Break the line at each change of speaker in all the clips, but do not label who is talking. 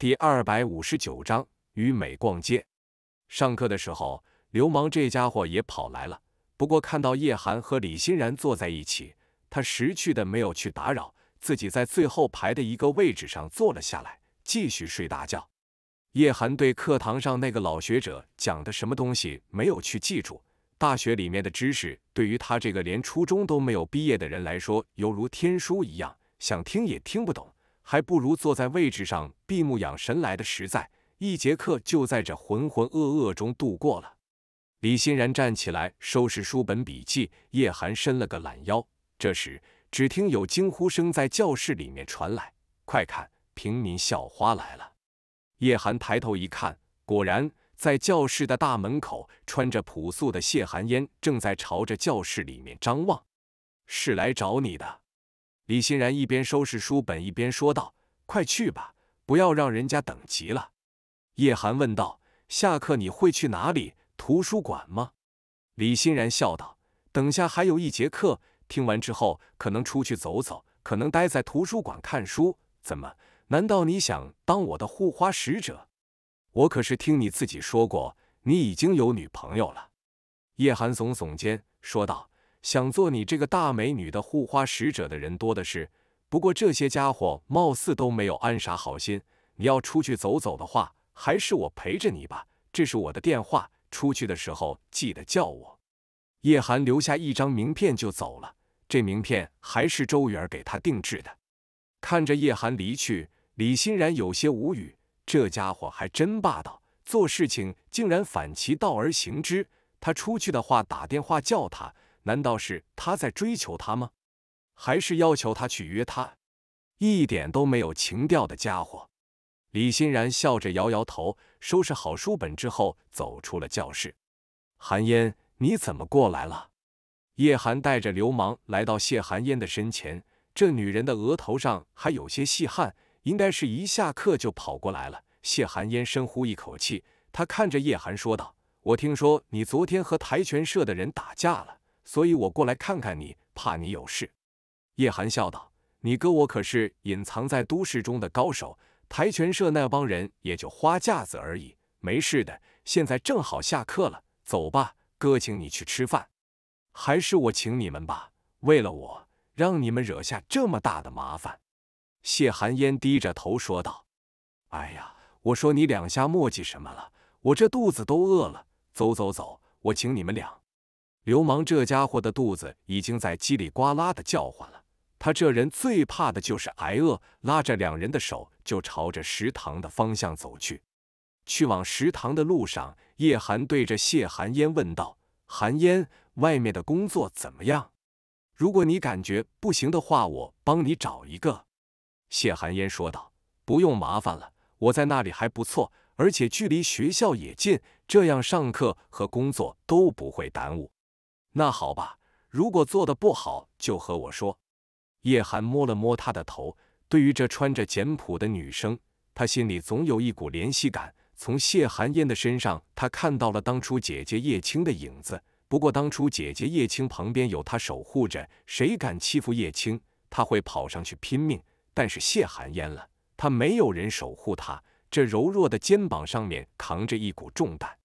第二百五十九章与美逛街。上课的时候，流氓这家伙也跑来了。不过看到叶寒和李欣然坐在一起，他识趣的没有去打扰，自己在最后排的一个位置上坐了下来，继续睡大觉。叶寒对课堂上那个老学者讲的什么东西没有去记住。大学里面的知识，对于他这个连初中都没有毕业的人来说，犹如天书一样，想听也听不懂。还不如坐在位置上闭目养神来的实在。一节课就在这浑浑噩噩中度过了。李欣然站起来收拾书本笔记，叶寒伸了个懒腰。这时，只听有惊呼声在教室里面传来：“快看，平民校花来了！”叶寒抬头一看，果然在教室的大门口，穿着朴素的谢寒烟正在朝着教室里面张望。是来找你的。李欣然一边收拾书本一边说道：“快去吧，不要让人家等急了。”叶寒问道：“下课你会去哪里？图书馆吗？”李欣然笑道：“等下还有一节课，听完之后可能出去走走，可能待在图书馆看书。怎么？难道你想当我的护花使者？我可是听你自己说过，你已经有女朋友了。”叶寒耸耸肩说道。想做你这个大美女的护花使者的人多的是，不过这些家伙貌似都没有安啥好心。你要出去走走的话，还是我陪着你吧。这是我的电话，出去的时候记得叫我。叶寒留下一张名片就走了，这名片还是周远给他定制的。看着叶寒离去，李欣然有些无语，这家伙还真霸道，做事情竟然反其道而行之。他出去的话打电话叫他。难道是他在追求她吗？还是要求她去约他？一点都没有情调的家伙。李欣然笑着摇摇头，收拾好书本之后走出了教室。韩嫣，你怎么过来了？叶寒带着流氓来到谢寒烟的身前，这女人的额头上还有些细汗，应该是一下课就跑过来了。谢寒烟深呼一口气，她看着叶寒说道：“我听说你昨天和跆拳社的人打架了。”所以，我过来看看你，怕你有事。叶寒笑道：“你哥我可是隐藏在都市中的高手，跆拳社那帮人也就花架子而已，没事的。现在正好下课了，走吧，哥请你去吃饭，还是我请你们吧。为了我，让你们惹下这么大的麻烦。”谢寒烟低着头说道：“哎呀，我说你两下墨迹什么了？我这肚子都饿了，走走走，我请你们俩。”流氓这家伙的肚子已经在叽里呱啦的叫唤了，他这人最怕的就是挨饿，拉着两人的手就朝着食堂的方向走去。去往食堂的路上，叶寒对着谢寒烟问道：“寒烟，外面的工作怎么样？如果你感觉不行的话，我帮你找一个。”谢寒烟说道：“不用麻烦了，我在那里还不错，而且距离学校也近，这样上课和工作都不会耽误。”那好吧，如果做的不好就和我说。叶寒摸了摸她的头，对于这穿着简朴的女生，他心里总有一股怜惜感。从谢寒烟的身上，他看到了当初姐姐叶青的影子。不过当初姐姐叶青旁边有他守护着，谁敢欺负叶青，他会跑上去拼命。但是谢寒烟了，她没有人守护她，这柔弱的肩膀上面扛着一股重担，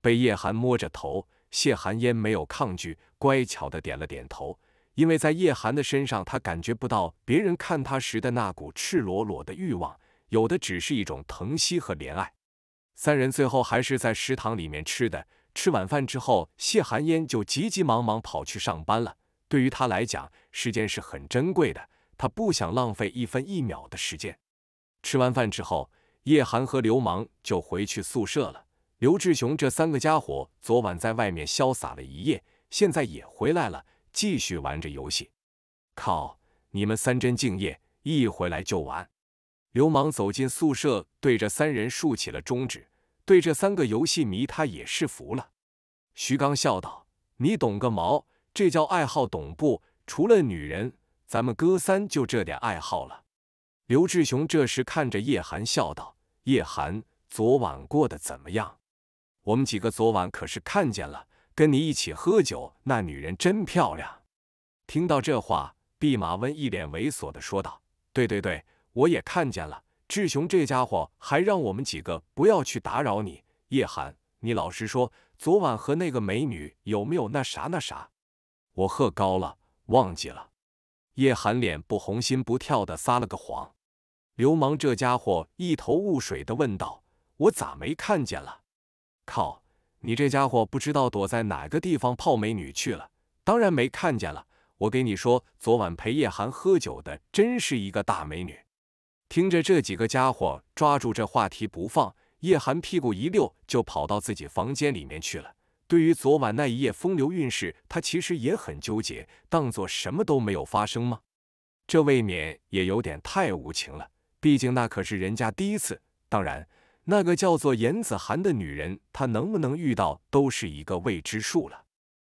被叶寒摸着头。谢寒烟没有抗拒，乖巧的点了点头，因为在叶寒的身上，她感觉不到别人看她时的那股赤裸裸的欲望，有的只是一种疼惜和怜爱。三人最后还是在食堂里面吃的。吃晚饭之后，谢寒烟就急急忙忙跑去上班了。对于她来讲，时间是很珍贵的，她不想浪费一分一秒的时间。吃完饭之后，叶寒和流氓就回去宿舍了。刘志雄这三个家伙昨晚在外面潇洒了一夜，现在也回来了，继续玩着游戏。靠！你们三真敬业，一回来就玩。刘氓走进宿舍，对着三人竖起了中指。对这三个游戏迷，他也是服了。徐刚笑道：“你懂个毛？这叫爱好，懂不？除了女人，咱们哥三就这点爱好了。”刘志雄这时看着叶寒笑道：“叶寒，昨晚过得怎么样？”我们几个昨晚可是看见了，跟你一起喝酒那女人真漂亮。听到这话，弼马温一脸猥琐的说道：“对对对，我也看见了。志雄这家伙还让我们几个不要去打扰你。叶寒，你老实说，昨晚和那个美女有没有那啥那啥？”我喝高了，忘记了。叶寒脸不红心不跳的撒了个谎。流氓这家伙一头雾水的问道：“我咋没看见了？”靠！你这家伙不知道躲在哪个地方泡美女去了，当然没看见了。我给你说，昨晚陪叶寒喝酒的真是一个大美女。听着这几个家伙抓住这话题不放，叶寒屁股一溜就跑到自己房间里面去了。对于昨晚那一夜风流韵事，他其实也很纠结，当做什么都没有发生吗？这未免也有点太无情了。毕竟那可是人家第一次，当然。那个叫做严子涵的女人，她能不能遇到都是一个未知数了。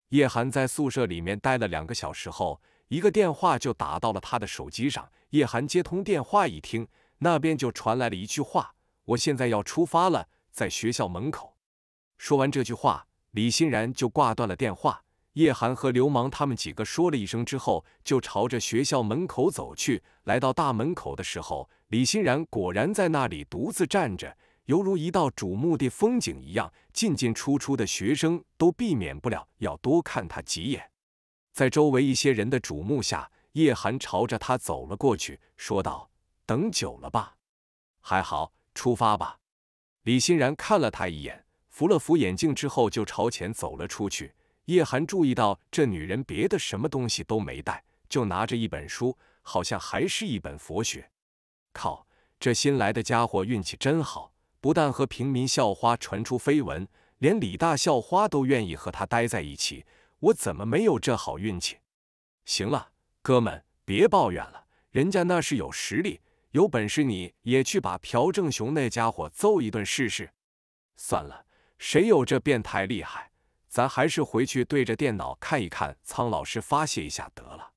叶寒在宿舍里面待了两个小时后，一个电话就打到了他的手机上。叶寒接通电话一听，那边就传来了一句话：“我现在要出发了，在学校门口。”说完这句话，李欣然就挂断了电话。叶寒和流氓他们几个说了一声之后，就朝着学校门口走去。来到大门口的时候，李欣然果然在那里独自站着。犹如一道瞩目的风景一样，进进出出的学生都避免不了要多看他几眼。在周围一些人的瞩目下，叶寒朝着他走了过去，说道：“等久了吧？还好，出发吧。”李欣然看了他一眼，扶了扶眼镜之后就朝前走了出去。叶寒注意到这女人别的什么东西都没带，就拿着一本书，好像还是一本佛学。靠，这新来的家伙运气真好。不但和平民校花传出绯闻，连李大校花都愿意和他待在一起，我怎么没有这好运气？行了，哥们，别抱怨了，人家那是有实力，有本事你也去把朴正雄那家伙揍一顿试试。算了，谁有这变态厉害？咱还是回去对着电脑看一看苍老师发泄一下得了。